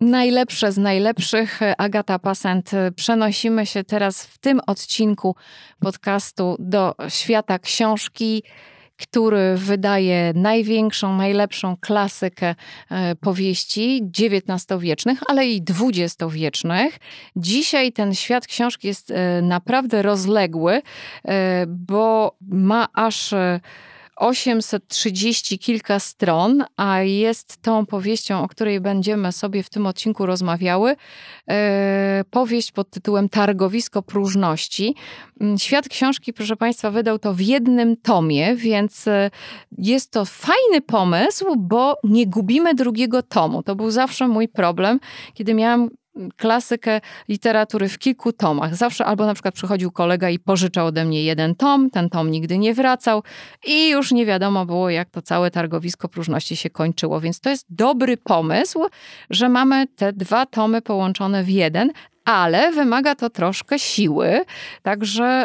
Najlepsze z najlepszych, Agata Pasent. Przenosimy się teraz w tym odcinku podcastu do świata książki, który wydaje największą, najlepszą klasykę e, powieści XIX-wiecznych, ale i XX-wiecznych. Dzisiaj ten świat książki jest e, naprawdę rozległy, e, bo ma aż 830 kilka stron, a jest tą powieścią, o której będziemy sobie w tym odcinku rozmawiały. E, powieść pod tytułem Targowisko próżności. Mm, świat książki, proszę Państwa, wydał to w jednym tomie, więc e, jest to fajny pomysł, bo nie gubimy drugiego tomu. To był zawsze mój problem, kiedy miałam klasykę literatury w kilku tomach. Zawsze albo na przykład przychodził kolega i pożyczał ode mnie jeden tom, ten tom nigdy nie wracał i już nie wiadomo było, jak to całe targowisko próżności się kończyło. Więc to jest dobry pomysł, że mamy te dwa tomy połączone w jeden, ale wymaga to troszkę siły, także.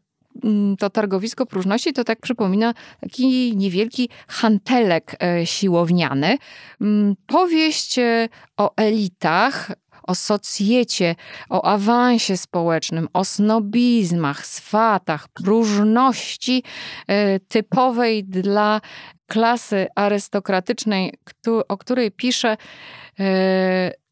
Yy, Mm, to targowisko próżności to tak przypomina taki niewielki hantelek e, siłowniany. Mm, powieść e, o elitach, o socjecie, o awansie społecznym, o snobizmach, swatach, próżności e, typowej dla klasy arystokratycznej, o której pisze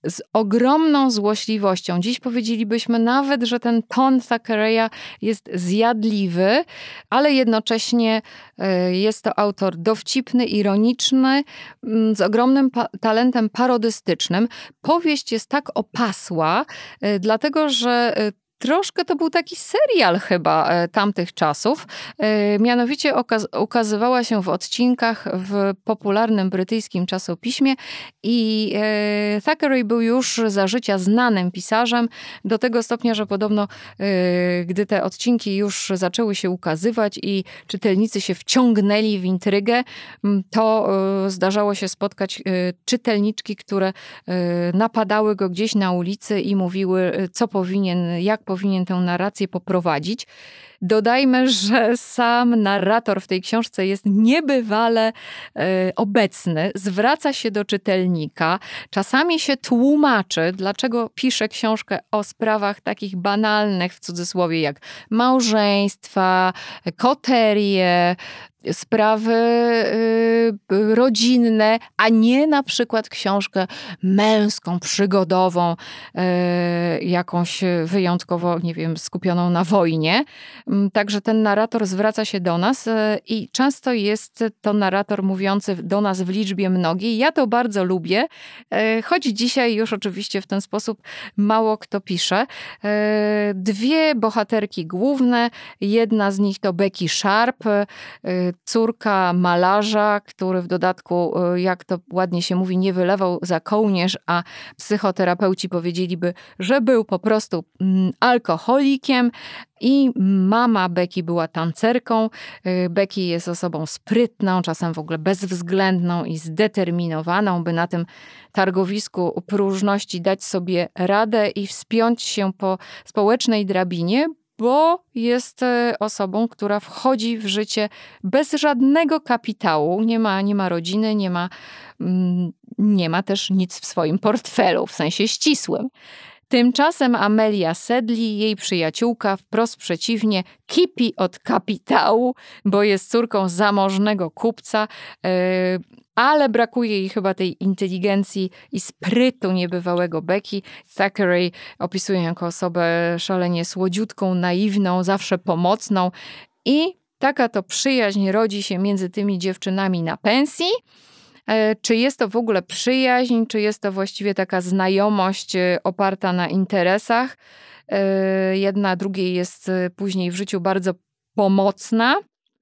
z ogromną złośliwością. Dziś powiedzielibyśmy nawet, że ten ton Thackeraya jest zjadliwy, ale jednocześnie e, jest to autor dowcipny, ironiczny, mm, z ogromnym pa talentem parodystycznym. Powieść jest tak opasła, e, dlatego że e, troszkę to był taki serial chyba e, tamtych czasów. E, mianowicie ukazywała się w odcinkach w popularnym brytyjskim czasopiśmie i e, Thackeray był już za życia znanym pisarzem do tego stopnia, że podobno gdy te odcinki już zaczęły się ukazywać i czytelnicy się wciągnęli w intrygę, to zdarzało się spotkać czytelniczki, które napadały go gdzieś na ulicy i mówiły, co powinien, jak powinien tę narrację poprowadzić. Dodajmy, że sam narrator w tej książce jest niebywale e, obecny, zwraca się do czytelnika, czasami się tłumaczy, dlaczego pisze książkę o sprawach takich banalnych, w cudzysłowie, jak małżeństwa, koterie, sprawy y, rodzinne, a nie na przykład książkę męską, przygodową, y, jakąś wyjątkowo, nie wiem, skupioną na wojnie. Mm, także ten narrator zwraca się do nas e, i często jest to narrator mówiący do nas w liczbie mnogiej. Ja to bardzo lubię, e, choć dzisiaj już oczywiście w ten sposób mało kto pisze. E, dwie bohaterki główne, jedna z nich to Becky Sharp, córka malarza, który w dodatku, jak to ładnie się mówi, nie wylewał za kołnierz, a psychoterapeuci powiedzieliby, że był po prostu mm, alkoholikiem. I mama Becky była tancerką. Y, Becky jest osobą sprytną, czasem w ogóle bezwzględną i zdeterminowaną, by na tym targowisku próżności dać sobie radę i wspiąć się po społecznej drabinie, bo jest y, osobą, która wchodzi w życie bez żadnego kapitału, nie ma, nie ma rodziny, nie ma, mm, nie ma też nic w swoim portfelu, w sensie ścisłym. Tymczasem Amelia Sedli, jej przyjaciółka, wprost przeciwnie, kipi od kapitału, bo jest córką zamożnego kupca. E, ale brakuje jej chyba tej inteligencji i sprytu niebywałego Becky. Thackeray opisuje jako osobę szalenie słodziutką, naiwną, zawsze pomocną i taka to przyjaźń rodzi się między tymi dziewczynami na pensji. E, czy jest to w ogóle przyjaźń, czy jest to właściwie taka znajomość e, oparta na interesach? E, jedna drugiej jest później w życiu bardzo pomocna.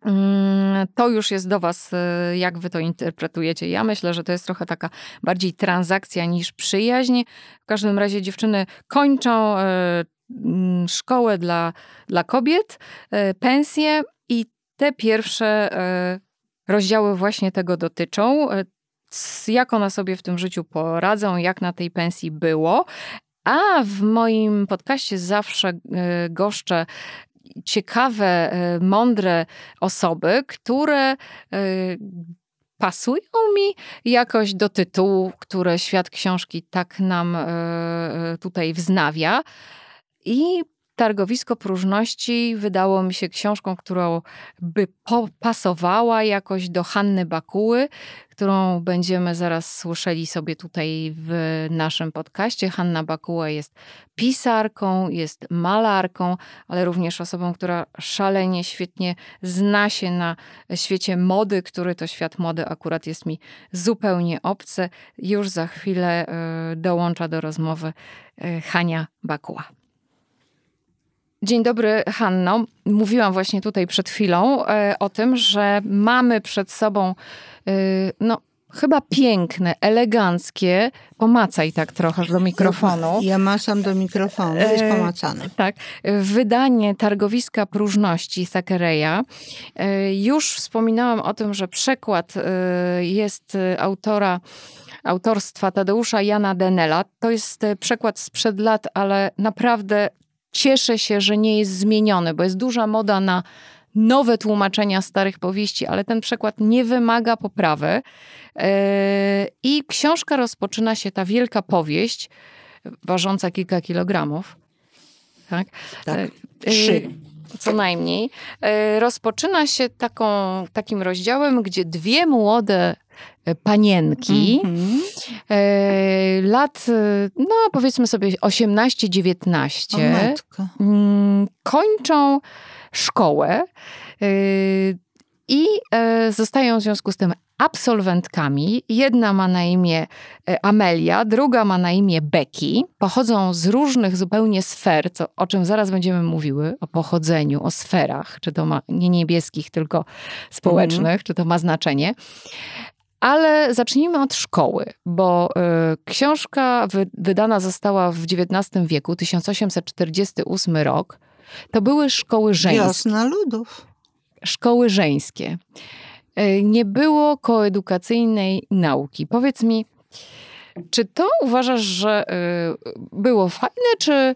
Mm, to już jest do Was, jak Wy to interpretujecie. Ja myślę, że to jest trochę taka bardziej transakcja niż przyjaźń. W każdym razie dziewczyny kończą mm, szkołę dla, dla kobiet, pensję i te pierwsze rozdziały właśnie tego dotyczą jak one sobie w tym życiu poradzą, jak na tej pensji było. A w moim podcaście zawsze y, goszczę ciekawe, y, mądre osoby, które y, pasują mi jakoś do tytułu, które świat książki tak nam tutaj wznawia. I Targowisko Próżności wydało mi się książką, którą by popasowała jakoś do Hanny Bakuły, którą będziemy zaraz słyszeli sobie tutaj w naszym podcaście. Hanna Bakuła jest pisarką, jest malarką, ale również osobą, która szalenie świetnie zna się na świecie mody, który to świat mody akurat jest mi zupełnie obce. Już za chwilę e, dołącza do rozmowy e, Hania Bakuła. Dzień dobry, Hanno. Mówiłam właśnie tutaj przed chwilą e, o tym, że mamy przed sobą e, no, chyba piękne, eleganckie. Pomacaj tak trochę do mikrofonu. Ja maszam do mikrofonu, e, jest pomacane. E, tak. Wydanie Targowiska Próżności Thackeraya. E, już wspominałam o tym, że przekład jest autora autorstwa Tadeusza Jana Denela. To jest przekład sprzed lat, ale naprawdę cieszę się, że nie jest zmieniony, bo jest duża moda na nowe tłumaczenia starych powieści, ale ten przekład nie wymaga poprawy. E, I książka rozpoczyna się, ta wielka powieść, ważąca kilka kilogramów. Tak? tak. E, Trzy. E, co najmniej. Rozpoczyna się taką, takim rozdziałem, gdzie dwie młode panienki. Mm-hmm. Lat, e, no powiedzmy sobie 18-19. Mm, kończą szkołę e, i zostają w związku z tym absolwentkami. Jedna ma na imię Amelia, druga ma na imię Becky. Pochodzą z różnych zupełnie sfer, co, o czym zaraz będziemy mówiły, o pochodzeniu, o sferach, czy to ma nie niebieskich, tylko społecznych, mm. czy to ma znaczenie. Ale zacznijmy od szkoły, bo y, książka wydana została w XIX wieku, 1848 rok. To były szkoły żeńskie. Wiosna ludów. Szkoły żeńskie. Y, nie było koedukacyjnej nauki. Powiedz mi, czy to uważasz, że y, było fajne, czy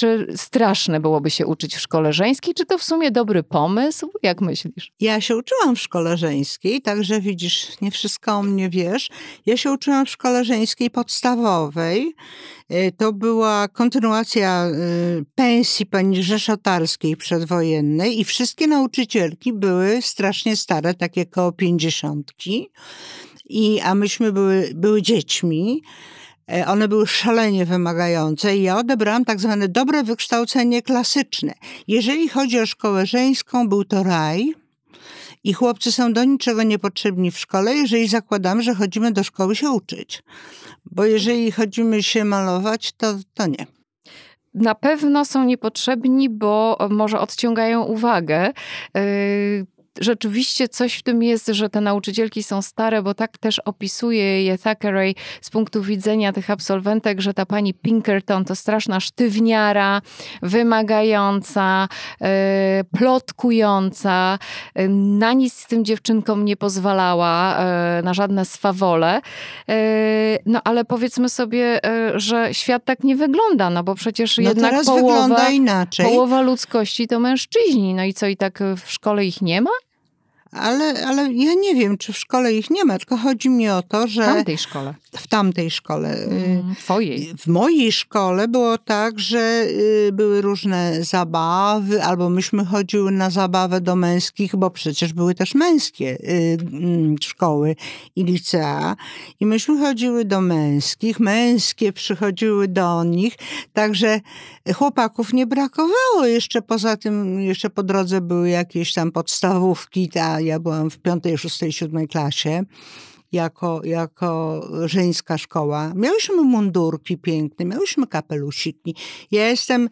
czy straszne byłoby się uczyć w szkole żeńskiej? Czy to w sumie dobry pomysł? Jak myślisz? Ja się uczyłam w szkole żeńskiej, także widzisz, nie wszystko o mnie wiesz. Ja się uczyłam w szkole żeńskiej podstawowej. Y, to była kontynuacja y, pensji pani Rzeszotarskiej przedwojennej i wszystkie nauczycielki były strasznie stare, takie koło pięćdziesiątki. I, a myśmy były, były dziećmi. E, one były szalenie wymagające i ja odebrałam tak zwane dobre wykształcenie klasyczne. Jeżeli chodzi o szkołę żeńską, był to raj. I chłopcy są do niczego niepotrzebni w szkole, jeżeli zakładamy, że chodzimy do szkoły się uczyć. Bo jeżeli chodzimy się malować, to, to nie. Na pewno są niepotrzebni, bo może odciągają uwagę. E, rzeczywiście coś w tym jest, że te nauczycielki są stare, bo tak też opisuje je Thackeray z punktu widzenia tych absolwentek, że ta pani Pinkerton to straszna sztywniara, wymagająca, yy, plotkująca, yy, na nic z tym dziewczynkom nie pozwalała, yy, na żadne swawole. no ale powiedzmy sobie, że świat tak nie wygląda, no bo przecież no jednak teraz połowa, wygląda inaczej. połowa ludzkości to mężczyźni, no i co i tak w szkole ich nie ma? Ale, ale ja nie wiem, czy w szkole ich nie ma, tylko chodzi mi o to, że. W tamtej szkole. W tamtej szkole. Y, mm, w twojej. W mojej szkole było tak, że y, były różne zabawy, albo myśmy chodziły na zabawę do męskich, bo przecież były też męskie y, mm, szkoły i licea. I myśmy chodziły do męskich, męskie przychodziły do nich, także chłopaków nie brakowało. Jeszcze poza tym, jeszcze po drodze były jakieś tam podstawówki, ta ja byłam w piątej, szóstej, siódmej klasie jako, jako żeńska szkoła. Miałyśmy mundurki piękne, miałyśmy kapelusiki. Ja jestem,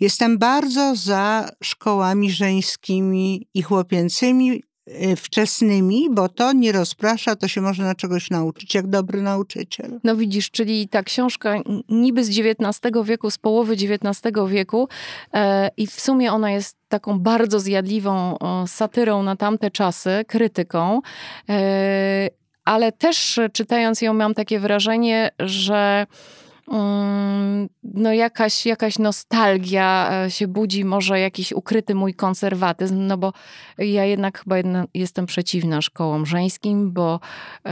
jestem bardzo za szkołami żeńskimi i chłopięcymi, Y, wczesnymi, bo to nie rozprasza, to się można czegoś nauczyć, jak dobry nauczyciel. No widzisz, czyli ta książka niby z XIX wieku, z połowy XIX wieku e, i w sumie ona jest taką bardzo zjadliwą o, satyrą na tamte czasy, krytyką, e, ale też czytając ją mam takie wrażenie, że Mm, no jakaś, jakaś nostalgia e, się budzi, może jakiś ukryty mój konserwatyzm, no bo ja jednak chyba jedna, jestem przeciwna szkołom żeńskim, bo yy,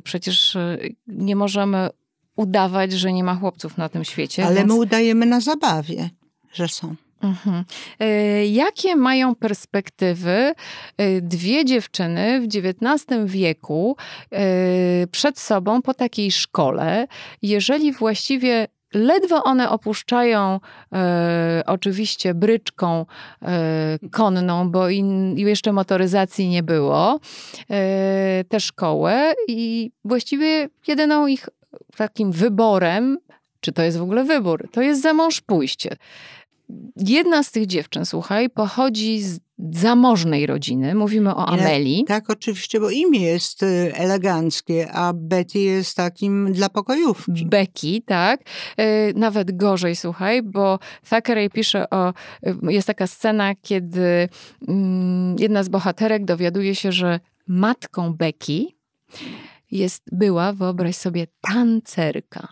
przecież e, nie możemy udawać, że nie ma chłopców na tym świecie. Ale więc... my udajemy na zabawie, że są. Mhm. E, jakie mają perspektywy e, dwie dziewczyny w XIX wieku e, przed sobą po takiej szkole, jeżeli właściwie ledwo one opuszczają oczywiście bryczką konną, bo jeszcze motoryzacji nie było, tę szkołę i właściwie jedyną ich takim wyborem, czy to jest w ogóle wybór, to jest za mąż pójście jedna z tych dziewczyn, słuchaj, pochodzi z zamożnej rodziny. Mówimy o Ameli. Ja, tak, oczywiście, bo imię jest y, eleganckie, a Betty jest takim dla pokojówki. Becky, tak. Y, nawet gorzej, słuchaj, bo Thackeray pisze o... Y, jest taka scena, kiedy mm, jedna z bohaterek dowiaduje się, że matką Becky jest, była, wyobraź sobie, tancerka.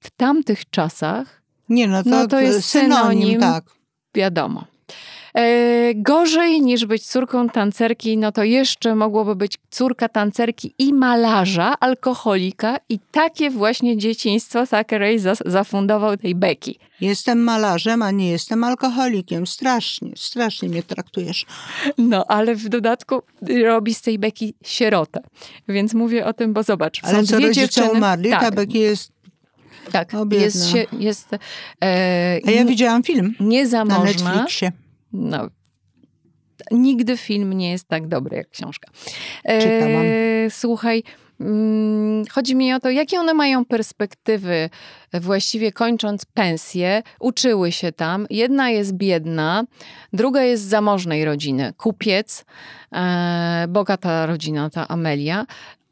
W tamtych czasach nie, no to, no to jest synonim, synonim tak. Wiadomo. E, gorzej niż być córką tancerki, no to jeszcze mogłoby być córka tancerki i malarza, alkoholika, i takie właśnie dzieciństwo Thackeray zafundował tej beki. Jestem malarzem, a nie jestem alkoholikiem. Strasznie, strasznie mnie traktujesz. No, ale w dodatku robi z tej beki sierotę. Więc mówię o tym, bo zobacz. Ale co rodzice dziewczyny... umarli, tak. ta beki jest tak, o, no, jest, się, jest e, A ja widziałam film niezamożna. na Netflixie. No, nigdy film nie jest tak dobry jak książka. E, Czytałam. Słuchaj, mm, chodzi mi o to, jakie one mają perspektywy, właściwie kończąc pensję, uczyły się tam. Jedna jest biedna, druga jest z zamożnej rodziny, kupiec, e, bogata rodzina, ta Amelia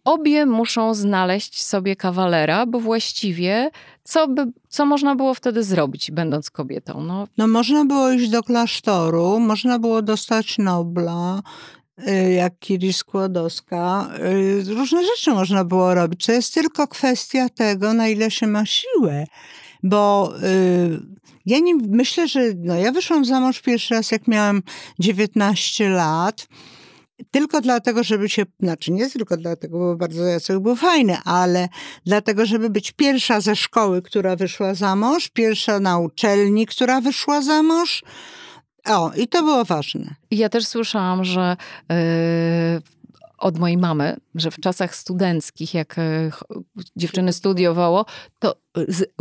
obie muszą znaleźć sobie kawalera, bo właściwie co, by, co można było wtedy zrobić, będąc kobietą? No. no można było iść do klasztoru, można było dostać Nobla, y, jak Kiri Skłodowska. Y, różne rzeczy można było robić. To jest tylko kwestia tego, na ile się ma siłę. Bo y, ja nie myślę, że. No, ja wyszłam za mąż pierwszy raz, jak miałam 19 lat tylko dlatego, żeby się, znaczy nie tylko dlatego, bo bardzo Jacek był fajny, ale dlatego, żeby być pierwsza ze szkoły, która wyszła za mąż, pierwsza na uczelni, która wyszła za mąż. O, i to było ważne. Ja też słyszałam, że yy, od mojej mamy, że w czasach studenckich, jak e, dziewczyny studiowało, to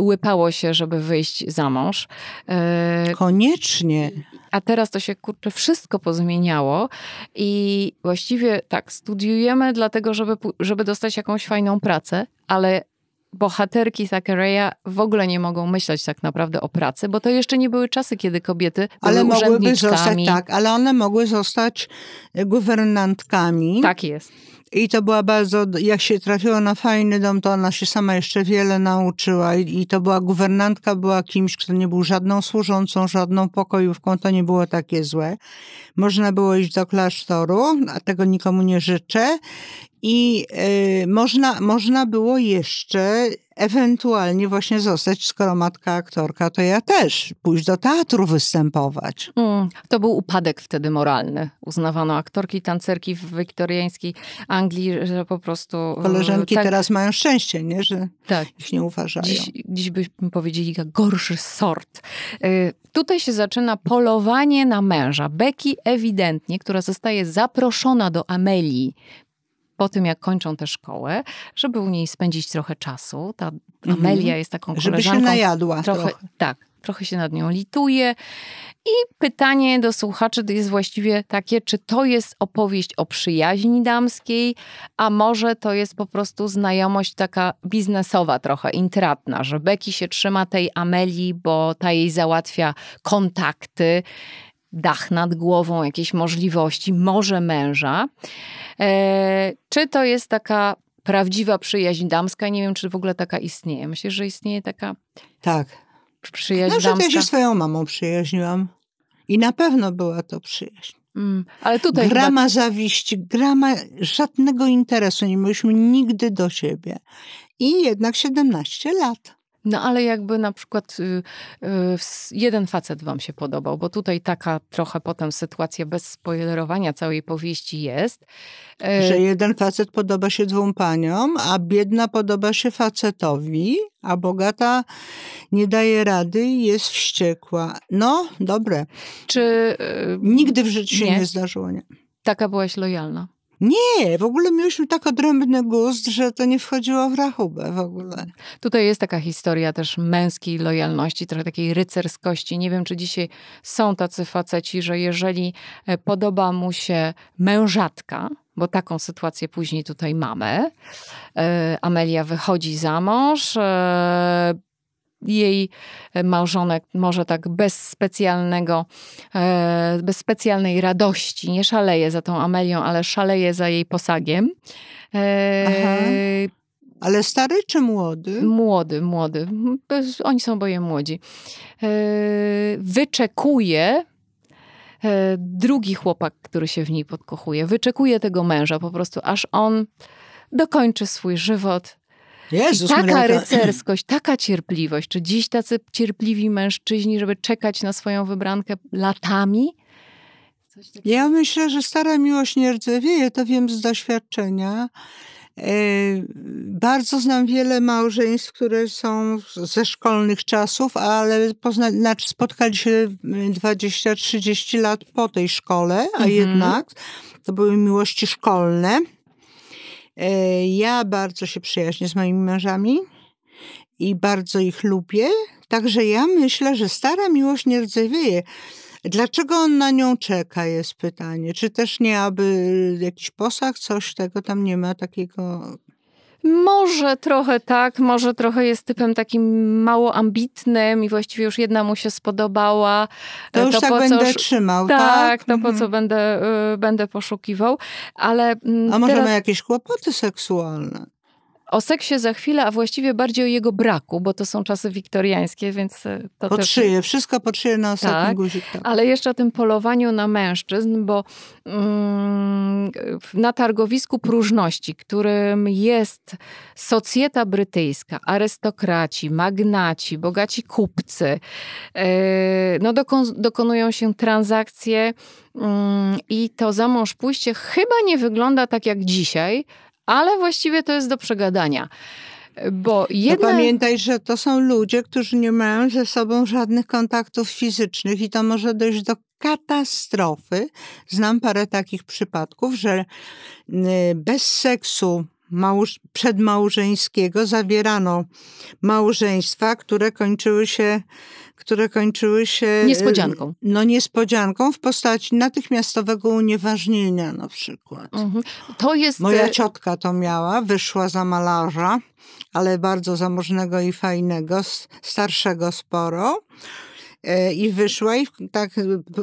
łypało się, żeby wyjść za mąż. E, Koniecznie. A teraz to się, kurczę, wszystko pozmieniało i właściwie tak, studiujemy dlatego, żeby, żeby dostać jakąś fajną pracę, ale bohaterki Thackeraya w ogóle nie mogą myśleć tak naprawdę o pracy, bo to jeszcze nie były czasy, kiedy kobiety były ale mogłyby zostać, tak, ale one mogły zostać e, guwernantkami. Tak jest. I to była bardzo, jak się trafiła na fajny dom, to ona się sama jeszcze wiele nauczyła. I, I, to była guwernantka, była kimś, kto nie był żadną służącą, żadną pokojówką, to nie było takie złe. Można było iść do klasztoru, a tego nikomu nie życzę. I y, można, można było jeszcze ewentualnie właśnie zostać, skoro matka aktorka, to ja też pójść do teatru występować. Mm, to był upadek wtedy moralny. Uznawano aktorki, tancerki w wiktoriańskiej Anglii, że po prostu... Y, Koleżanki tak, teraz mają szczęście, nie? Że tak. ich nie uważają. Dziś, dziś byśmy powiedzieli jak gorszy sort. Y, tutaj się zaczyna polowanie na męża. Becky ewidentnie, która zostaje zaproszona do Amelii po tym, jak kończą tę szkołę, żeby u niej spędzić trochę czasu. Ta mhm. Amelia jest taką koleżanką. Żeby się najadła trochę. trochę. Tak, trochę się nad nią lituje. I pytanie do słuchaczy jest właściwie takie, czy to jest opowieść o przyjaźni damskiej, a może to jest po prostu znajomość taka biznesowa trochę, intratna, że Becky się trzyma tej Amelii, bo ta jej załatwia kontakty dach nad głową, jakieś możliwości, może męża. E, czy to jest taka prawdziwa przyjaźń damska? Nie wiem, czy w ogóle taka istnieje. Myślę, że istnieje taka. Tak. Przyjaźń no, że damska. Ja się swoją mamą przyjaźniłam. I na pewno była to przyjaźń. Mm, ale tutaj grama chyba... zawiści, grama żadnego interesu. Nie mieliśmy nigdy do siebie. I jednak 17 lat. No ale jakby na przykład y, y, jeden facet wam się podobał, bo tutaj taka trochę potem sytuacja bez spoilerowania całej powieści jest. Y, Że jeden facet podoba się dwóm paniom, a biedna podoba się facetowi, a bogata nie daje rady i jest wściekła. No, dobre. Czy... Nigdy w życiu nie. się nie zdarzyło, nie. Taka byłaś lojalna. Nie, w ogóle mieliśmy tak odrębny gust, że to nie wchodziło w rachubę w ogóle. Tutaj jest taka historia też męskiej lojalności, trochę takiej rycerskości. Nie wiem, czy dzisiaj są tacy faceci, że jeżeli e, podoba mu się mężatka, bo taką sytuację później tutaj mamy. E, Amelia wychodzi za mąż, e, jej e, małżonek może tak bez specjalnego, e, bez specjalnej radości, nie szaleje za tą Amelią, ale szaleje za jej posagiem. E, Aha. Ale stary czy młody? Młody, młody. Oni są oboje młodzi. Wyczekuje drugi chłopak, który się w niej podkochuje. Wyczekuje tego męża po prostu, aż on dokończy swój żywot Jezus, taka rycerskość, taka cierpliwość. Czy dziś tacy cierpliwi mężczyźni, żeby czekać na swoją wybrankę latami? Ja myślę, że stara miłość nie rdzewieje, to wiem z doświadczenia. E, bardzo znam wiele małżeństw, które są ze szkolnych czasów, ale pozna, znaczy spotkali się 20-30 lat po tej szkole, a mhm. jednak to były miłości szkolne. Yy, ja bardzo się przyjaźnię z moimi mężami i bardzo ich lubię. Także ja myślę, że stara miłość nie rdzewieje. Dlaczego on na nią czeka, jest pytanie. Czy też nie, aby jakiś posag, coś tego tam nie ma takiego może trochę tak, może trochę jest typem takim mało ambitnym i właściwie już jedna mu się spodobała. To, to już tak będę już... trzymał, tak? Tak, to mhm. po co mhm. będę, y, będę poszukiwał, ale... Mm, A może teraz... ma jakieś kłopoty seksualne? O seksie za chwilę, a właściwie bardziej o jego braku, bo to są czasy wiktoriańskie, więc e, to pod też... Szyję, wszystko pod szyję na ostatni tak, guzik. Tak. Ale jeszcze o tym polowaniu na mężczyzn, bo mm, na targowisku próżności, którym jest socjeta brytyjska, arystokraci, magnaci, bogaci kupcy, yy, no dokon, dokonują się transakcje mm, i to za mąż pójście chyba nie wygląda tak jak dzisiaj, ale właściwie to jest do przegadania. Bo jedne... Pamiętaj, że to są ludzie, którzy nie mają ze sobą żadnych kontaktów fizycznych i to może dojść do katastrofy. Znam parę takich przypadków, że y, bez seksu małż- przedmałżeńskiego zawierano małżeństwa, które kończyły się które kończyły się e, niespodzianką. No niespodzianką w postaci natychmiastowego unieważnienia na przykład. Mhm. To jest Moja e, ciotka to miała, wyszła za malarza, ale bardzo zamożnego i fajnego, starszego sporo. E, i wyszła i tak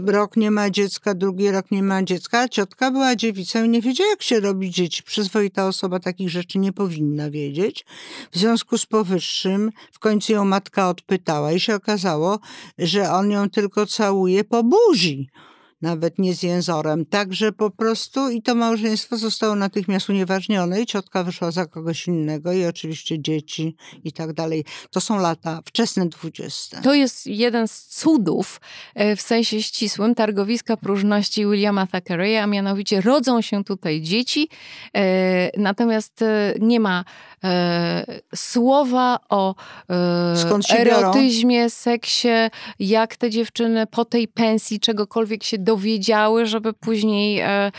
rok nie ma dziecka, drugi rok nie ma dziecka, a ciotka była dziewicą i nie wiedziała, jak się robi dzieci. Przyzwoita osoba takich rzeczy nie powinna wiedzieć. W związku z powyższym w końcu ją matka odpytała i się okazało, że on ją tylko całuje po buzi nawet nie z jęzorem. Także po prostu i to małżeństwo zostało natychmiast unieważnione i ciotka wyszła za kogoś innego i oczywiście dzieci i tak dalej. To są lata wczesne dwudzieste. To jest jeden z cudów e, w sensie ścisłym targowiska próżności Williama Thackeraya, a mianowicie rodzą się tutaj dzieci, e, natomiast e, nie ma słowa o erotyzmie, biorą? seksie, jak te dziewczyny po tej pensji czegokolwiek się do dowiedziały, żeby później e, e,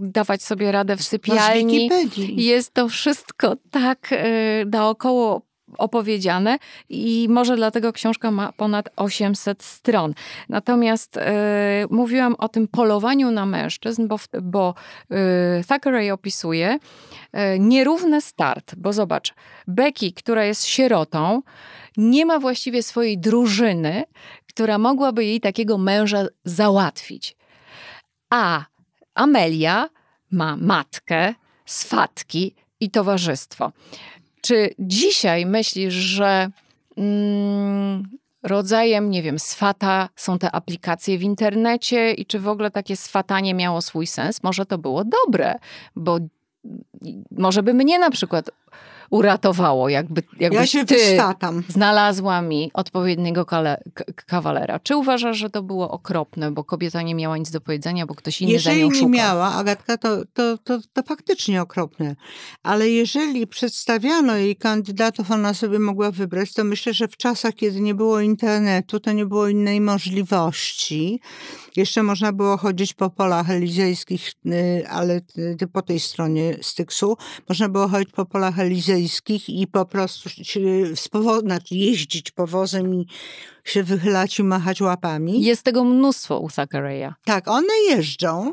dawać sobie radę w sypialni. Jest to wszystko tak e, naokoło opowiedziane i może dlatego książka ma ponad 800 stron. Natomiast e, mówiłam o tym polowaniu na mężczyzn, bo, bo e, Thackeray opisuje e, nierówny start, bo zobacz, Becky, która jest sierotą, nie ma właściwie swojej drużyny, która mogłaby jej takiego męża załatwić. A Amelia ma matkę, swatki i towarzystwo. Czy dzisiaj myślisz, że mm, rodzajem, nie wiem, swata są te aplikacje w internecie i czy w ogóle takie swatanie miało swój sens? Może to było dobre, bo może by mnie na przykład uratowało, jakby, jakbyś ja się ty znalazła mi odpowiedniego kawalera. Czy uważasz, że to było okropne, bo kobieta nie miała nic do powiedzenia, bo ktoś inny jeżeli za nią szukał? Jeżeli nie miała, Agatka, to, to, to, to faktycznie okropne. Ale jeżeli przedstawiano jej kandydatów, ona sobie mogła wybrać, to myślę, że w czasach, kiedy nie było internetu, to nie było innej możliwości. Jeszcze można było chodzić po polach elizejskich, y, ale y, po tej stronie Styksu. Można było chodzić po polach elizejskich i po prostu z znaczy jeździć powozem i się wychylać i machać łapami. Jest tego mnóstwo u Thackeraya Tak, one jeżdżą.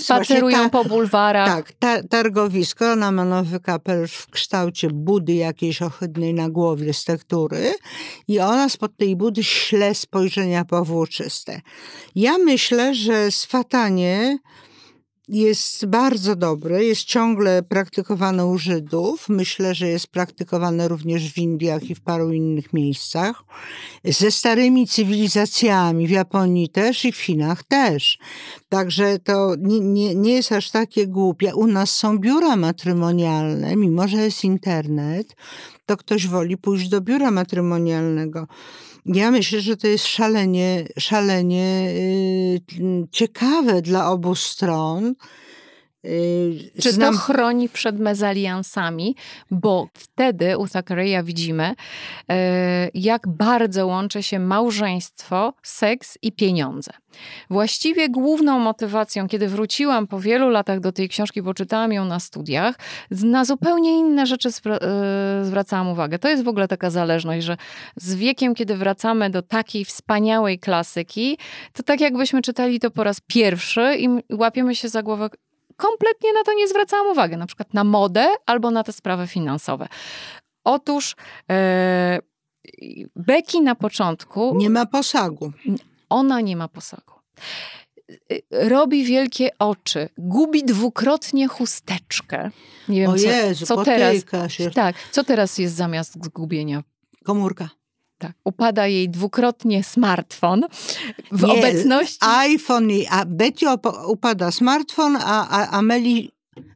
Spacerują ta, po bulwarach. Tak, ta, targowisko, ona ma nowy kapelusz w kształcie budy jakiejś ohydnej na głowie z tektury i ona spod tej budy śle spojrzenia powłóczyste. Ja myślę, że swatanie jest bardzo dobre, jest ciągle praktykowane u Żydów. Myślę, że jest praktykowane również w Indiach i w paru innych miejscach. Ze starymi cywilizacjami, w Japonii też i w Chinach też. Także to nie, nie, nie jest aż takie głupie. U nas są biura matrymonialne, mimo że jest internet, to ktoś woli pójść do biura matrymonialnego. Ja myślę, że to jest szalenie, szalenie y, ciekawe dla obu stron. Yy, Czy znam... to chroni przed mezaliansami? Bo wtedy u Zakaria widzimy, e, jak bardzo łączy się małżeństwo, seks i pieniądze. Właściwie główną motywacją, kiedy wróciłam po wielu latach do tej książki, bo czytałam ją na studiach, na zupełnie inne rzeczy e, zwracałam uwagę. To jest w ogóle taka zależność, że z wiekiem, kiedy wracamy do takiej wspaniałej klasyki, to tak jakbyśmy czytali to po raz pierwszy i łapiemy się za głowę, kompletnie na to nie zwracałam uwagi, na przykład na modę albo na te sprawy finansowe. Otóż yy, Beki na początku. Nie ma posagu. Ona nie ma posagu. E, robi wielkie oczy, gubi dwukrotnie chusteczkę. Nie wiem, o co, Jezu, co teraz. Się. Tak, co teraz jest zamiast gubienia? Komórka. Tak. Upada jej dwukrotnie smartfon w Nie, obecności. iPhone, a Betty upada smartfon, a, a Ameli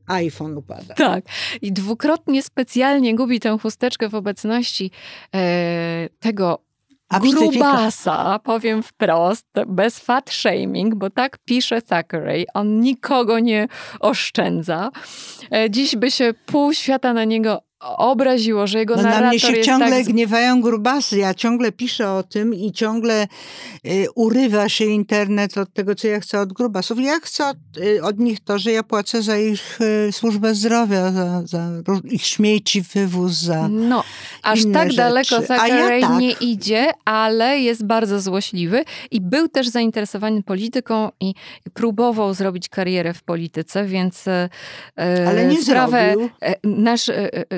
iPhone upada. Tak. I dwukrotnie specjalnie gubi tę chusteczkę w obecności e, tego a grubasa, powiem wprost, bez fat shaming, bo tak pisze Thackeray. On nikogo nie oszczędza. E, dziś by się pół świata na niego obraziło, że jego no, narrator na mnie się ciągle tak... gniewają grubasy. Ja ciągle piszę o tym i ciągle y, urywa się internet od tego, co ja chcę od grubasów. Ja chcę od, y, od nich to, że ja płacę za ich y, służbę zdrowia, za, za, ich śmieci, wywóz, za No, aż tak rzeczy. daleko Zachary ja tak. nie idzie, ale jest bardzo złośliwy i był też zainteresowany polityką i próbował zrobić karierę w polityce, więc e, e, ale nie sprawę, zrobił. E, nasz,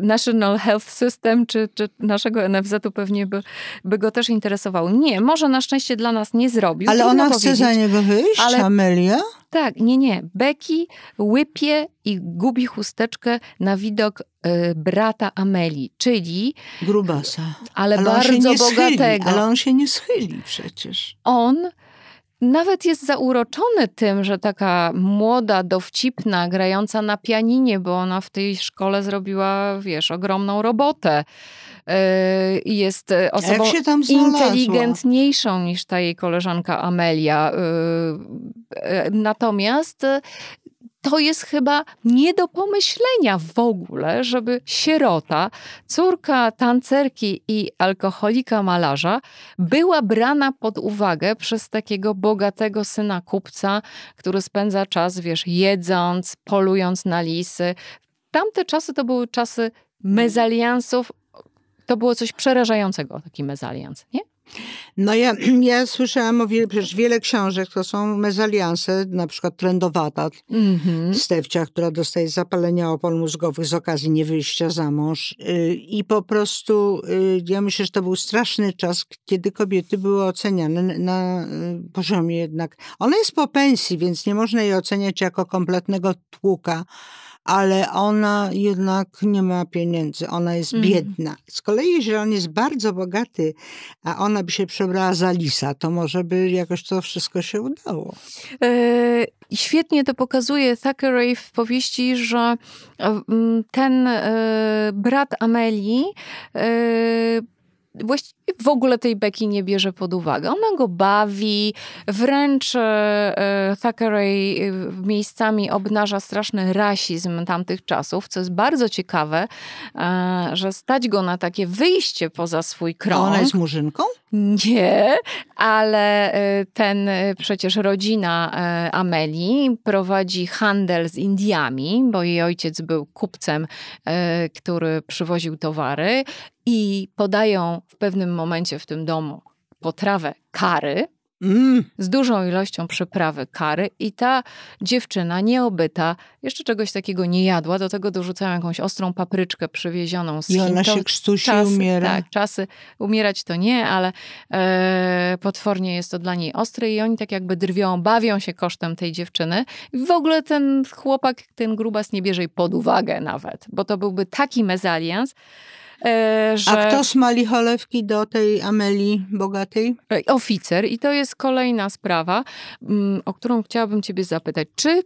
nasz National Health System czy, czy naszego NFZ-u pewnie by, by go też interesował Nie, może na szczęście dla nas nie zrobił. Ale ona chce za niego wyjść, ale... Amelia? Tak, nie, nie. Becky łypie i gubi chusteczkę na widok y, brata Ameli, czyli... Grubasa. Ale, ale bardzo bogatego. Schyli, ale on się nie schyli przecież. On nawet jest zauroczony tym, że taka młoda, dowcipna, grająca na pianinie, bo ona w tej szkole zrobiła, wiesz, ogromną robotę. Yy, jest e, osobą inteligentniejszą niż ta jej koleżanka Amelia. Yy, e, natomiast to jest chyba nie do pomyślenia w ogóle, żeby sierota, córka tancerki i alkoholika malarza była brana pod uwagę przez takiego bogatego syna kupca, który spędza czas, wiesz, jedząc, polując na lisy. Tamte czasy to były czasy mezaliansów. To było coś przerażającego, taki mezalians, nie? No ja, ja słyszałam o wiele, przecież wiele książek, to są mezalianse, na przykład trendowata mm-hmm. która dostaje zapalenia opon mózgowych z okazji niewyjścia za mąż. Y, I po prostu y, ja myślę, że to był straszny czas, kiedy kobiety były oceniane na y, poziomie jednak... Ona jest po pensji, więc nie można jej oceniać jako kompletnego tłuka ale ona jednak nie ma pieniędzy, ona jest mhm. biedna. Z kolei, jeżeli on jest bardzo bogaty, a ona by się przebrała za lisa, to może by jakoś to wszystko się udało. E, świetnie to pokazuje Thackeray w powieści, że e, ten e, brat Amelii właściwie w ogóle tej beki nie bierze pod uwagę. Ona go bawi, wręcz e, e, Thackeray e, miejscami obnaża straszny rasizm tamtych czasów, co jest bardzo ciekawe, że stać go na takie wyjście poza swój krąg. Ona jest murzynką? Nie, ale ten przecież rodzina Ameli prowadzi handel z Indiami, bo jej ojciec był kupcem, który przywoził towary i podają w pewnym momencie w tym domu potrawę kary, Mm. z dużą ilością przyprawy kary i ta dziewczyna nieobyta jeszcze czegoś takiego nie jadła, do tego dorzucają jakąś ostrą papryczkę przywiezioną z I ona się krztusi czasy, umiera. Tak, czasy umierać to nie, ale e, potwornie jest to dla niej ostre i oni tak jakby drwią, bawią się kosztem tej dziewczyny. I w ogóle ten chłopak, ten grubas nie bierze jej pod uwagę nawet, bo to byłby taki mezalians, E, że... A kto smali cholewki do tej Ameli Bogatej? E, oficer. I to jest kolejna sprawa, mm, o którą chciałabym ciebie zapytać. Czy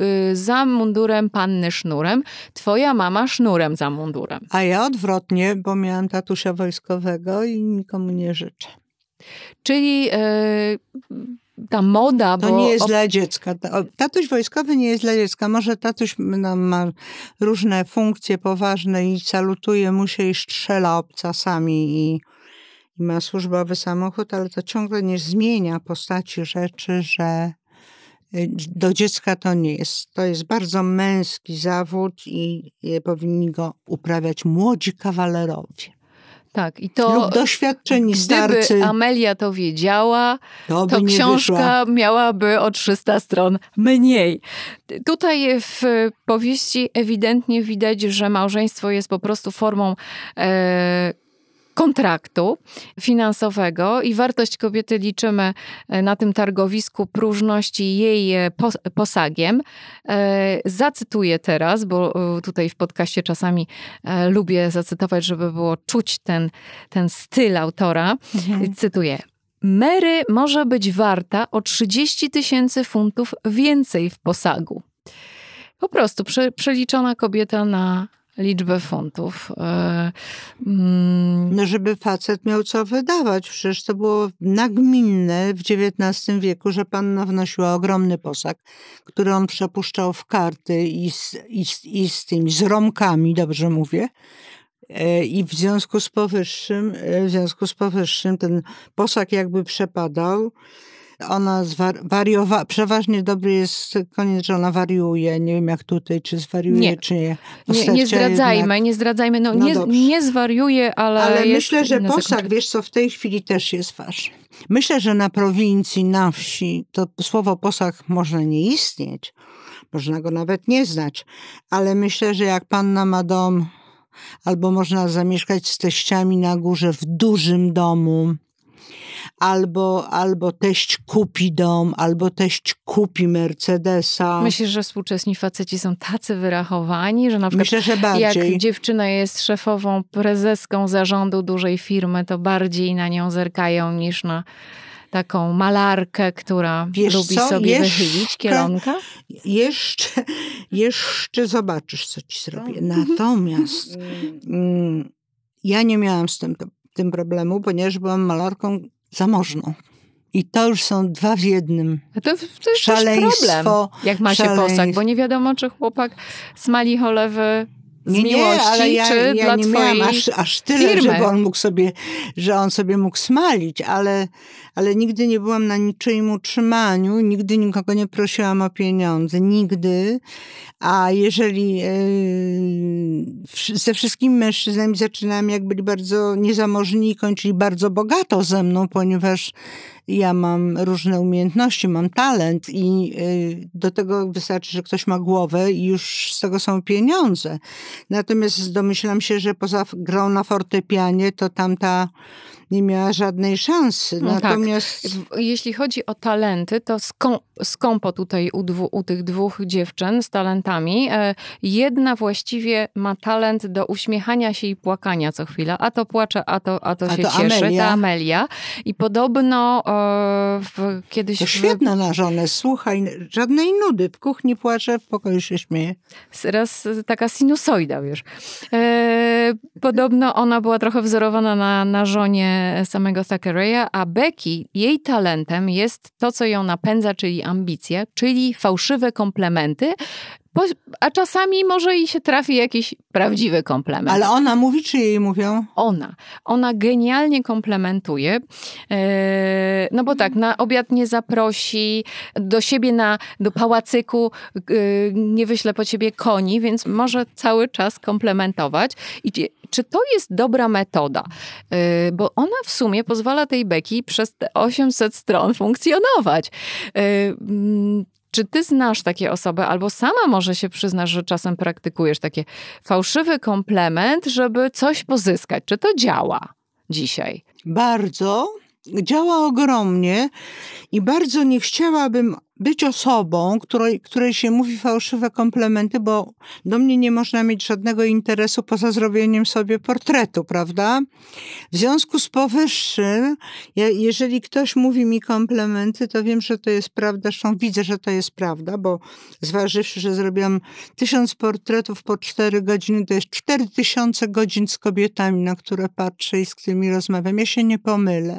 y, za mundurem panny sznurem, twoja mama sznurem za mundurem. A ja odwrotnie, bo miałam tatusia wojskowego i nikomu nie życzę. Czyli yy, ta moda. To bo... nie jest dla dziecka. Tatuś wojskowy nie jest dla dziecka. Może tatuś ma różne funkcje poważne i salutuje mu się i strzela obcasami i, i ma służbowy samochód, ale to ciągle nie zmienia postaci rzeczy, że y, do dziecka to nie jest. To jest bardzo męski zawód i powinni go uprawiać młodzi kawalerowie. Tak, i to. Lub doświadczeni gdyby Amelia to wiedziała, to, to książka wyszła. miałaby o 300 stron mniej. Tutaj w powieści ewidentnie widać, że małżeństwo jest po prostu formą e, kontraktu finansowego i wartość kobiety liczymy e, na tym targowisku próżności jej e, posagiem. E, zacytuję teraz, bo tutaj w podcaście czasami lubię zacytować, żeby było czuć ten, ten styl autora. Mhm. Cytuję. Mary może być warta o 30 tysięcy funtów więcej w posagu. Po prostu prze, przeliczona kobieta na liczbę funtów. E, mm, no, żeby facet miał co wydawać. Przecież to było nagminne w XIX wieku, że panna wnosiła ogromny posag, który on przepuszczał w karty i z, i z, i z tymi, z romkami, dobrze mówię. E, I w związku z powyższym, e, w związku z powyższym ten posag jakby przepadał. Ona wariowa, przeważnie dobry jest koniec, że ona wariuje. Nie wiem jak tutaj, czy zwariuje, nie. czy nie. No nie, nie zdradzajmy, jednak... nie zdradzajmy. No, no nie, nie zwariuje, ale. Ale jest... myślę, że posag, wiesz co, w tej chwili też jest ważny. Myślę, że na prowincji, na wsi to słowo posag może nie istnieć, można go nawet nie znać, ale myślę, że jak panna ma dom albo można zamieszkać z teściami na górze w dużym domu, albo, albo teść kupi dom, albo teść kupi Mercedesa. Myślisz, że współczesni faceci są tacy wyrachowani, że na przykład Myślę, że jak dziewczyna jest szefową, prezeską zarządu dużej firmy, to bardziej na nią zerkają niż na taką malarkę, która Wiesz lubi co? sobie jeszcze, wychylić kierunka? Jeszcze, jeszcze zobaczysz, co ci zrobię. No. Natomiast mm, ja nie miałam z tym tym problemu, ponieważ byłam malarką zamożną. I to już są dwa w jednym. To, to jest szaleństwo, problem, jak ma się szaleństwo. posag, bo nie wiadomo, czy chłopak z Mali Cholewy nie, nie, ale ja, czy ja dla nie miałam aż, aż tyle, firmy. żeby on mógł sobie, że on sobie mógł smalić, ale, ale nigdy nie byłam na niczyim utrzymaniu, nigdy nikogo nie prosiłam o pieniądze, nigdy. A jeżeli yy, ze wszystkimi mężczyznami zaczynałam jak byli bardzo niezamożni i kończyli bardzo bogato ze mną, ponieważ ja mam różne umiejętności, mam talent i y, do tego wystarczy, że ktoś ma głowę i już z tego są pieniądze. Natomiast domyślam się, że poza grą na fortepianie to tamta nie miała żadnej szansy. No tak. Natomiast tak. jeśli chodzi o talenty, to skąd skąpo tutaj u, dwu, u, tych dwóch dziewczyn z talentami. E, jedna właściwie ma talent do uśmiechania się i płakania co chwila. A to płacze, a to, a to a się to cieszy. Amelia. Ta Amelia. I podobno e, w, kiedyś... To świetna na żonę, słuchaj, żadnej nudy. W kuchni płacze, w pokoju się śmieje. teraz taka sinusoida, wiesz. E, podobno ona była trochę wzorowana na, na żonie samego Thackeraya, a Becky, jej talentem jest to, co ją napędza, czyli ambicje, czyli fałszywe komplementy, a czasami może i się trafi jakiś prawdziwy komplement. Ale ona mówi, czy jej mówią? Ona. Ona genialnie komplementuje. E, no bo tak, na obiad nie zaprosi, do siebie na, do pałacyku e, nie wyśle po ciebie koni, więc może cały czas komplementować. I czy to jest dobra metoda? E, bo ona w sumie pozwala tej beki przez te 800 stron funkcjonować. Czy ty znasz takie osoby, albo sama może się przyznasz, że czasem praktykujesz takie fałszywy komplement, żeby coś pozyskać? Czy to działa dzisiaj? Bardzo. Działa ogromnie i bardzo nie chciałabym być osobą, której, której się mówi fałszywe komplementy, bo do mnie nie można mieć żadnego interesu poza zrobieniem sobie portretu, prawda? W związku z powyższym, ja, jeżeli ktoś mówi mi komplementy, to wiem, że to jest prawda, zresztą widzę, że to jest prawda, bo zważywszy, że zrobiłam tysiąc portretów po cztery godziny, to jest cztery tysiące godzin z kobietami, na które patrzę i z którymi rozmawiam. Ja się nie pomylę.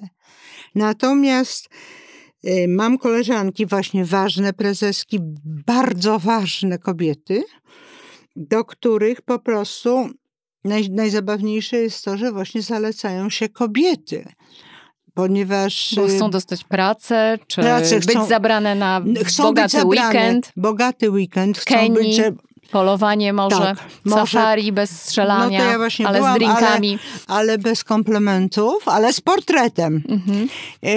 Natomiast Y, mam koleżanki, właśnie ważne prezeski, bardzo ważne kobiety, do których po prostu naj, najzabawniejsze jest to, że właśnie zalecają się kobiety ponieważ... Bo y, chcą dostać pracę, czy pracę, chcą, być zabrane na chcą bogaty być zabrane, weekend. Bogaty weekend, chcą Kenii. być Polowanie może, tak, może. safari bez strzelania, no to ja właśnie ale byłam, z drinkami. Ale, ale, bez komplementów, ale z portretem. Mhm. E,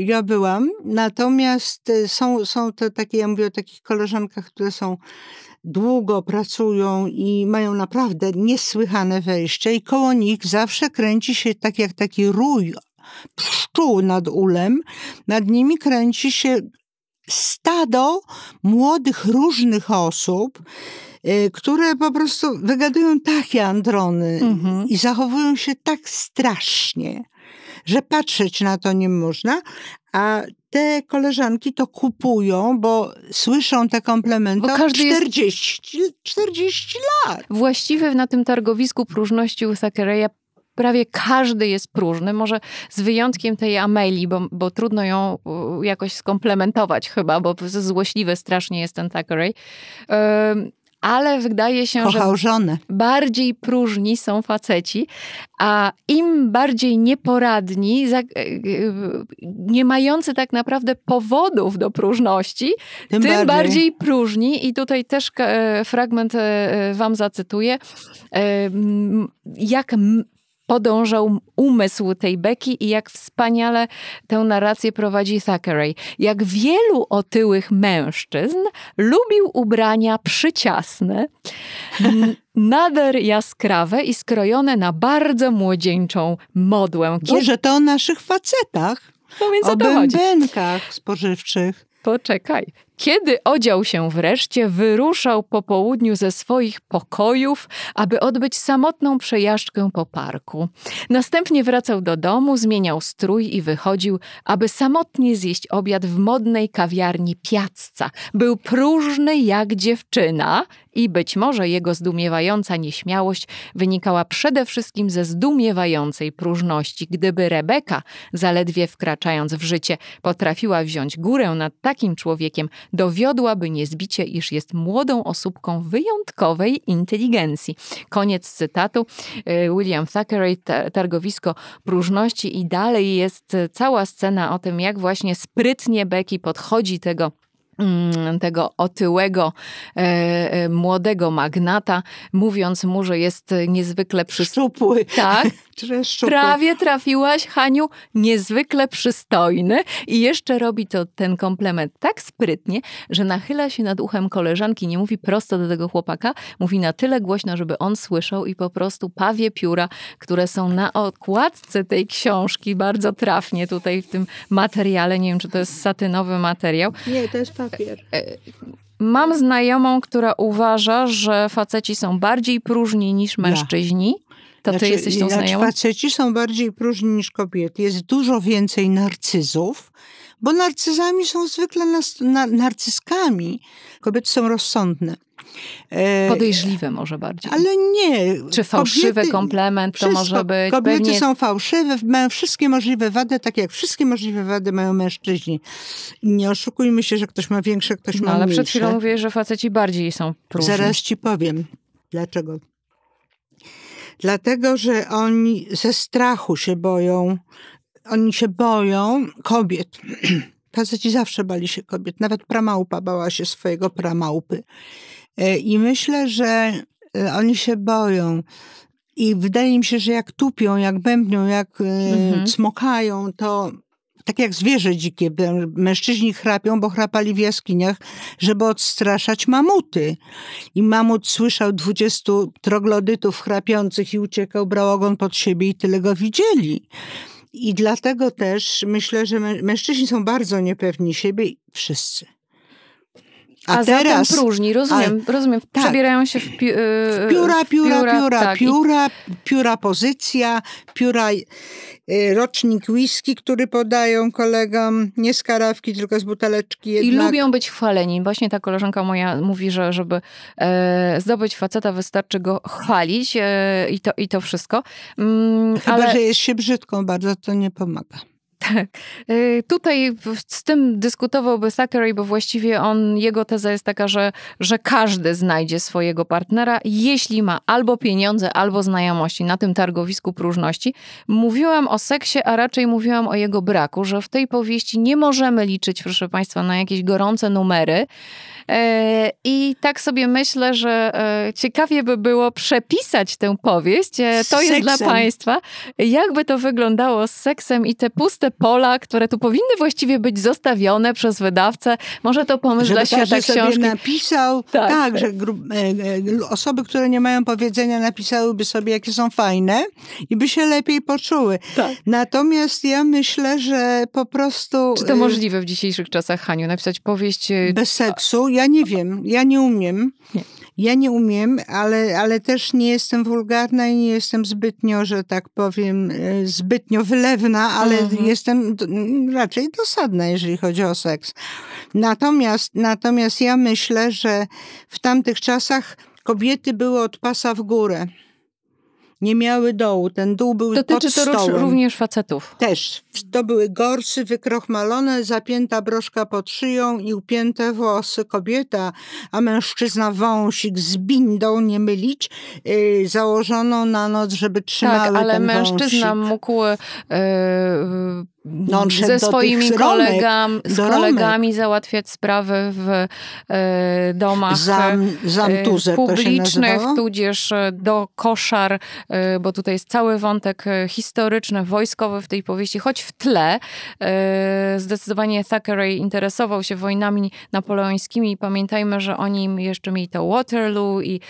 ja byłam. Natomiast e, są, są te takie, ja mówię o takich koleżankach, które są długo pracują i mają naprawdę niesłychane wejście i koło nich zawsze kręci się tak jak taki rój pszczół nad ulem. Nad nimi kręci się stado młodych, różnych osób, y, które po prostu wygadują takie androny mhm. i zachowują się tak strasznie, że patrzeć na to nie można, a te koleżanki to kupują, bo słyszą te komplementy bo każdy 40, jest... 40 lat. Właściwy na tym targowisku próżności u Sakereja prawie każdy jest próżny, może z wyjątkiem tej Ameli, bo, bo trudno ją jakoś skomplementować chyba, bo złośliwy strasznie jest ten Thackeray. ale wydaje się, Kochał że żonę. bardziej próżni są faceci, a im bardziej nieporadni, e, e, nie mający tak naprawdę powodów do próżności, tym, tym bardziej. bardziej. próżni. I tutaj też e, fragment wam zacytuję, jak podążał umysł tej Becky i jak wspaniale tę narrację prowadzi Thackeray. Jak wielu otyłych mężczyzn lubił ubrania przyciasne, nader jaskrawe i skrojone na bardzo młodzieńczą modłę. Bo... Boże, to o naszych facetach. No więc o, o bębenkach spożywczych. Poczekaj. Kiedy odział się wreszcie, wyruszał po południu ze swoich pokojów, aby odbyć samotną przejażdżkę po parku. Następnie wracał do domu, zmieniał strój i wychodził, aby samotnie zjeść obiad w modnej kawiarni Piacca. Był próżny jak dziewczyna, i być może jego zdumiewająca nieśmiałość wynikała przede wszystkim ze zdumiewającej próżności. Gdyby Rebeka, zaledwie wkraczając w życie, potrafiła wziąć górę nad takim człowiekiem, dowiodłaby niezbicie, iż jest młodą osobką wyjątkowej inteligencji. Koniec cytatu. Y, William Thackeray, Targowisko Próżności i dalej jest cała scena o tym, jak właśnie sprytnie Becky podchodzi tego Mm, tego otyłego e, e, młodego magnata, mówiąc mu, że jest niezwykle przystępny. Tak, Prawie trafiłaś, Haniu, niezwykle przystojny i jeszcze robi to ten komplement tak sprytnie, że nachyla się nad uchem koleżanki, nie mówi prosto do tego chłopaka, mówi na tyle głośno, żeby on słyszał i po prostu pawie pióra, które są na okładce tej książki, bardzo trafnie tutaj w tym materiale, nie wiem czy to jest satynowy materiał. Nie, to jest papier. E, e, mam znajomą, która uważa, że faceci są bardziej próżni niż mężczyźni. To znaczy, ty jesteś tą znajomą? faceci są bardziej próżni niż kobiety. Jest dużo więcej narcyzów, bo narcyzami są zwykle nas, na, narcyskami. Kobiety są rozsądne. E, Podejrzliwe może bardziej. Ale nie. Czy fałszywy kobiety, komplement to może być? Kobiety pewnie... są fałszywe, mają wszystkie możliwe wady, tak jak wszystkie możliwe wady mają mężczyźni. Nie oszukujmy się, że ktoś ma większe, ktoś no, ma no, ale mniejsze. Ale przed chwilą mówię, że faceci bardziej są próżni. Zaraz ci powiem, dlaczego dlatego że oni ze strachu się boją. Oni się boją kobiet. i zawsze bali się kobiet, nawet pramałpa bała się swojego pramałpy. E, I myślę, że e, oni się boją. I wydaje mi się, że jak tupią, jak bębnią, jak e, mhm. cmokają, to tak jak zwierzę dzikie, mężczyźni chrapią, bo chrapali w jaskiniach, żeby odstraszać mamuty. I mamut słyszał dwudziestu troglodytów chrapiących i uciekał, brał ogon pod siebie i tyle go widzieli. I dlatego też myślę, że mężczyźni są bardzo niepewni siebie, wszyscy. A, a teraz próżni, rozumiem, a, rozumiem. Tak. Przebierają się w, pi, yy, w pióra, pióra, w pióra, pióra, tak. pióra, pióra pozycja, pióra yy, rocznik whisky, który podają kolegom, nie z karawki, tylko z buteleczki jednak. I lubią być chwaleni. Właśnie ta koleżanka moja mówi, że żeby e, zdobyć faceta wystarczy go chwalić e, i, to, i to wszystko. Mm, Chyba, ale... że jest się brzydką bardzo, to nie pomaga. Tak. Y, tutaj z tym dyskutowałby Zachary, bo właściwie on, jego teza jest taka, że, że każdy znajdzie swojego partnera, jeśli ma albo pieniądze, albo znajomości na tym targowisku próżności. Mówiłam o seksie, a raczej mówiłam o jego braku, że w tej powieści nie możemy liczyć, proszę Państwa, na jakieś gorące numery, E, I tak sobie myślę, że e, ciekawie by było przepisać tę powieść. E, to jest dla Państwa. Jakby to wyglądało z seksem i te puste pola, które tu powinny właściwie być zostawione przez wydawcę. Może to pomysł Żeby dla świata książki. Sobie napisał, tak, tak że osoby, które nie mają powiedzenia, napisałyby sobie, jakie są fajne i by się lepiej poczuły. Tak. Natomiast ja myślę, że po prostu... Czy to y, możliwe w dzisiejszych czasach, Haniu, napisać powieść... Y, Bez seksu ja nie wiem, ja nie umiem. Ja nie umiem, ale, ale też nie jestem wulgarna i nie jestem zbytnio, że tak powiem, e, zbytnio wylewna, ale mhm. jestem raczej dosadna, jeżeli chodzi o seks. Natomiast, natomiast ja myślę, że w tamtych czasach kobiety były od pasa w górę nie miały dołu. Ten dół był Dotyczy pod stołem. to również facetów. Też. To były gorsy wykrochmalone, zapięta broszka pod szyją i upięte włosy kobieta, a mężczyzna wąsik z bindą, nie mylić, yy, założoną na noc, żeby trzymały tak, ale ten mężczyzna wąsik. mógł yy, no, ze swoimi kolegami, z kolegami załatwiać sprawy w e, domach Zam, zamturze, e, publicznych, tudzież e, do koszar, bo tutaj jest cały wątek historyczny, wojskowy w tej powieści, choć w tle zdecydowanie Thackeray interesował się wojnami napoleońskimi i pamiętajmy, że oni jeszcze mieli to Waterloo i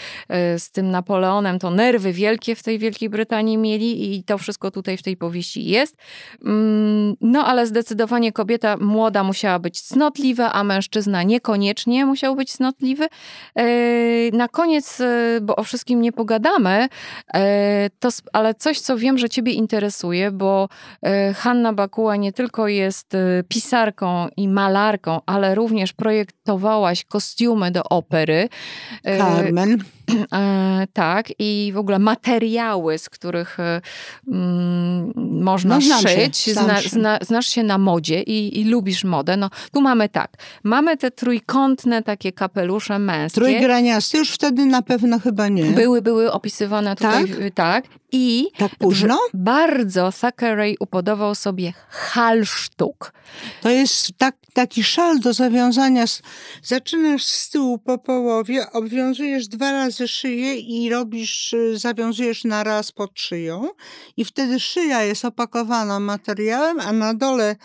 z tym Napoleonem to nerwy wielkie w tej Wielkiej Brytanii mieli i to wszystko tutaj w tej powieści jest. Mm, no ale zdecydowanie kobieta młoda musiała być cnotliwa, a mężczyzna niekoniecznie musiał być cnotliwy. Yy, na koniec, yy, bo o wszystkim nie pogadamy, yy, to, ale coś, co wiem, że ciebie interesuje, bo Hanna Bakuła nie tylko jest pisarką i malarką, ale również projektowałaś kostiumy do opery. Carmen. E, tak, i w ogóle materiały, z których e, mm, można no, szyć. Się, zna, się. Zna, znasz się na modzie i, i, lubisz modę. No, tu mamy tak. Mamy te trójkątne takie kapelusze męskie. Trójgraniasty już wtedy na pewno chyba nie. Były, były opisywane tutaj. Tak? tak. I tak późno? bardzo Thackeray upodobał sobie halsztuk. To jest tak, taki szal do zawiązania. Zaczynasz z tyłu po połowie, obwiązujesz dwa razy szyję i robisz, y, zawiązujesz na raz pod szyją i wtedy szyja jest opakowana materiałem, a na dole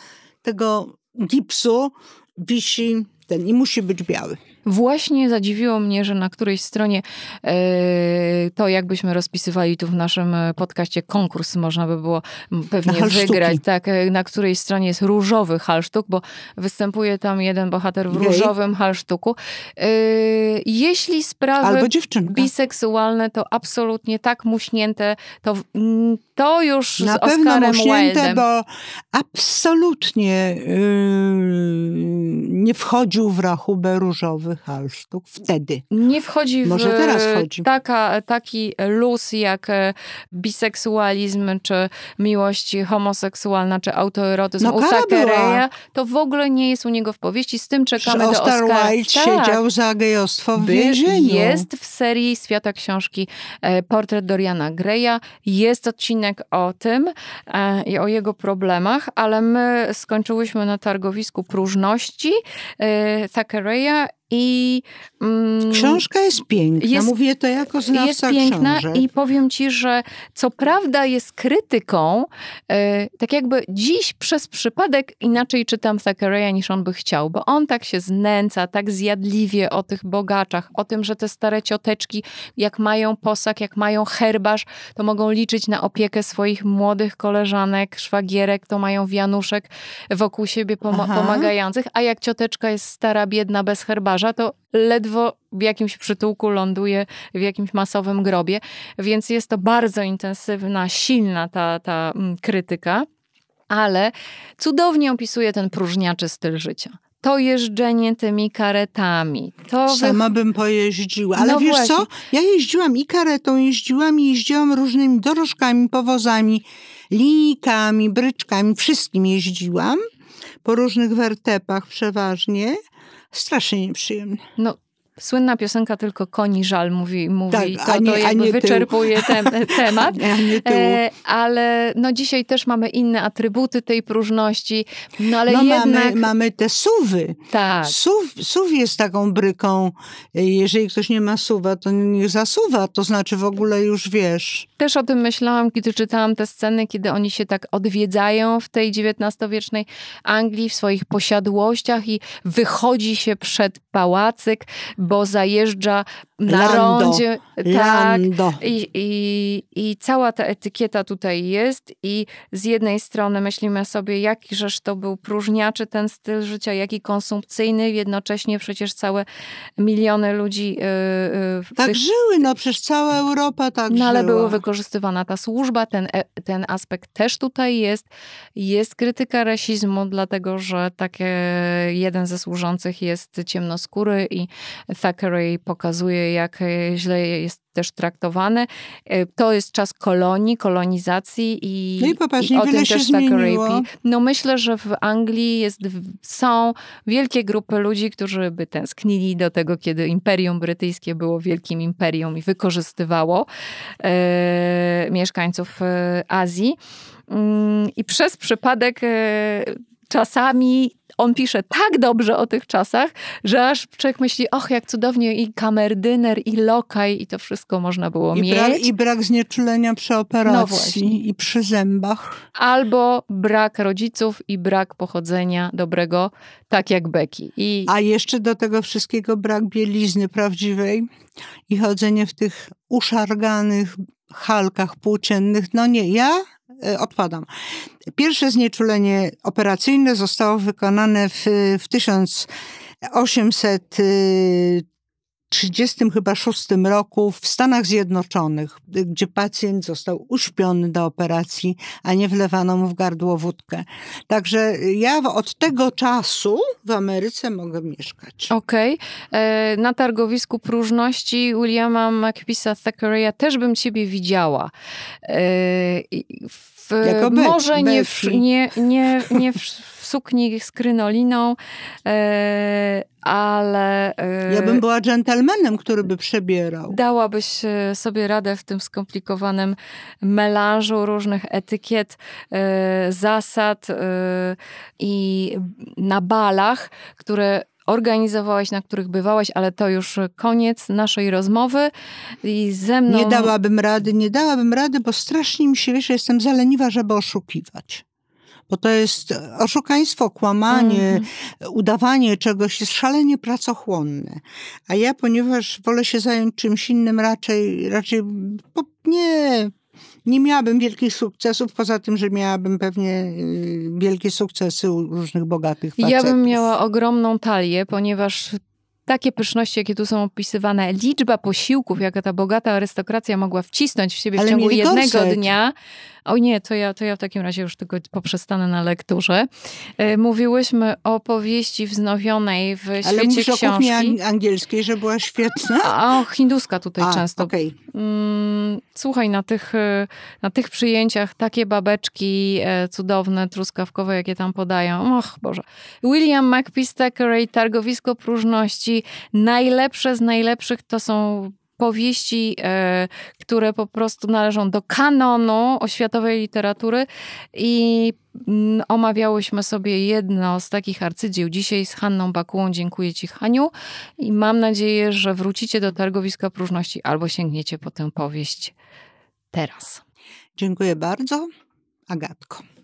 tego gipsu wisi ten i musi być biały. Właśnie zadziwiło mnie, że na którejś stronie yy, to jakbyśmy rozpisywali tu w naszym e, podcaście konkurs można by było pewnie wygrać. Tak, e, na której stronie jest różowy halsztuk, bo występuje tam jeden bohater w różowym halsztuku. Yy, jeśli sprawy biseksualne to absolutnie tak muśnięte, to to już Na z pewno Oscarem muśnięte, bo absolutnie yy, nie wchodził w rachubę różowy halsztuk wtedy. Nie wchodzi Może w teraz wchodzi. Taka, taki luz jak e, biseksualizm, czy miłość homoseksualna, czy autoerotyzm no, kara Sakereja. To w ogóle nie jest u niego w powieści. Z tym czekamy Przecież do Oscar Oscara. Wilde tak. siedział za gejostwo w więzieniu. Jest w serii Świata Książki e, portret Doriana Greya. Jest odcinek odcinek o tym e, i o jego problemach, ale my skończyłyśmy na targowisku próżności e, Thackeraya i, mm, Książka jest piękna, jest, mówię to jako znawca Jest piękna książek. i powiem ci, że co prawda jest krytyką, e, tak jakby dziś przez przypadek inaczej czytam Thackeraya niż on by chciał, bo on tak się znęca, tak zjadliwie o tych bogaczach, o tym, że te stare cioteczki, jak mają posag, jak mają herbarz, to mogą liczyć na opiekę swoich młodych koleżanek, szwagierek, to mają wianuszek wokół siebie pom pomagających, a jak cioteczka jest stara, biedna, bez herbarza, zdarza, to ledwo w jakimś przytułku ląduje, w jakimś masowym grobie, więc jest to bardzo intensywna, silna ta, ta mm, krytyka. Ale cudownie opisuje ten próżniaczy styl życia to jeżdżenie tymi karetami. To Sama wy... bym pojeździła. Ale no wiesz właśnie. co? Ja jeździłam i karetą, jeździłam i jeździłam różnymi dorożkami, powozami, linijkami, bryczkami, wszystkim jeździłam. Po różnych wertepach przeważnie strasznie nieprzyjemne. No Słynna piosenka tylko koni żal mówi, mówi tak, to, nie, to jakby wyczerpuje ten temat. E, ale no dzisiaj też mamy inne atrybuty tej próżności. No ale no, jednak... mamy, mamy te suwy. Tak. Suw, suw jest taką bryką. E, jeżeli ktoś nie ma suwa, to nie zasuwa. To znaczy w ogóle już wiesz. Też o tym myślałam, kiedy czytałam te sceny, kiedy oni się tak odwiedzają w tej XIX-wiecznej Anglii, w swoich posiadłościach i wychodzi się przed pałacyk, bo zajeżdża narodzie. Tak. Lando. I, i, I cała ta etykieta tutaj jest i z jednej strony myślimy sobie, jakiżeż to był próżniaczy ten styl życia, jaki konsumpcyjny, jednocześnie przecież całe miliony ludzi... Yy, tak tych... żyły, no przecież cała Europa tak No ale żyła. była wykorzystywana ta służba, ten, e, ten aspekt też tutaj jest. Jest krytyka rasizmu, dlatego że takie jeden ze służących jest ciemnoskóry i Thackeray pokazuje jak e, źle jest też traktowany. E, to jest czas kolonii, kolonizacji i, no i, popatrz, i o tym też tak rapi. No myślę, że w Anglii jest, są wielkie grupy ludzi, którzy by tęsknili do tego, kiedy Imperium Brytyjskie było wielkim imperium i wykorzystywało e, mieszkańców e, Azji. Mm, I przez przypadek czasami on pisze tak dobrze o tych czasach, że aż człowiek myśli, och, jak cudownie i kamerdyner, i lokaj, i to wszystko można było I mieć. Brak, I brak znieczulenia przy operacji no i przy zębach. Albo brak rodziców i brak pochodzenia dobrego, tak jak Becky. I... A jeszcze do tego wszystkiego brak bielizny prawdziwej i chodzenie w tych uszarganych halkach płóciennych. No nie, ja Y, odpadam. Pierwsze znieczulenie operacyjne zostało wykonane w, w 1800 1936 chyba roku w Stanach Zjednoczonych, gdzie pacjent został uśpiony do operacji, a nie wlewano mu w gardło wódkę. Także ja od tego czasu w Ameryce mogę mieszkać. Okej. Okay. E, na targowisku próżności Williama McPisa Thackeraya też bym ciebie widziała. E, w, może nie, w, nie, nie, nie w sukni z krynoliną, e, ale... E, ja bym była dżentelmenem, który by przebierał. Dałabyś e, sobie radę w tym skomplikowanym melanżu różnych etykiet, zasad i na balach, które organizowałaś, na których bywałaś, ale to już koniec naszej rozmowy i ze mną... Nie dałabym rady, nie dałabym rady, bo strasznie mi się, wiesz, jestem zaleniwa, żeby oszukiwać bo to jest oszukaństwo, kłamanie, mm udawanie czegoś jest szalenie pracochłonne. A ja, ponieważ wolę się zająć czymś innym, raczej, raczej nie, nie miałabym wielkich sukcesów, poza tym, że miałabym pewnie y, wielkie sukcesy u różnych bogatych facetów. Ja bym miała ogromną talię, ponieważ takie pyszności, jakie tu są opisywane, liczba posiłków, jaka ta bogata arystokracja mogła wcisnąć w siebie Ale w ciągu jednego dnia, o nie, to ja, to ja w takim razie już tylko poprzestanę na lekturze. E, mówiłyśmy o powieści wznowionej w Ale świecie mówisz książki. o kuchni angielskiej, że była świetna? A, o, hinduska tutaj A, często. Okay. Mm, słuchaj, na tych, e, na tych przyjęciach takie babeczki e, cudowne, truskawkowe, jakie tam podają. Och, Boże. William McPistack, Targowisko Próżności. Najlepsze z najlepszych to są powieści, e, które po prostu należą do kanonu oświatowej literatury i mm, omawiałyśmy sobie jedno z takich arcydzieł dzisiaj z Hanną Bakułą. Dziękuję Ci, Haniu. I mam nadzieję, że wrócicie do Targowiska Próżności albo sięgniecie po tę powieść teraz. Dziękuję bardzo, Agatko.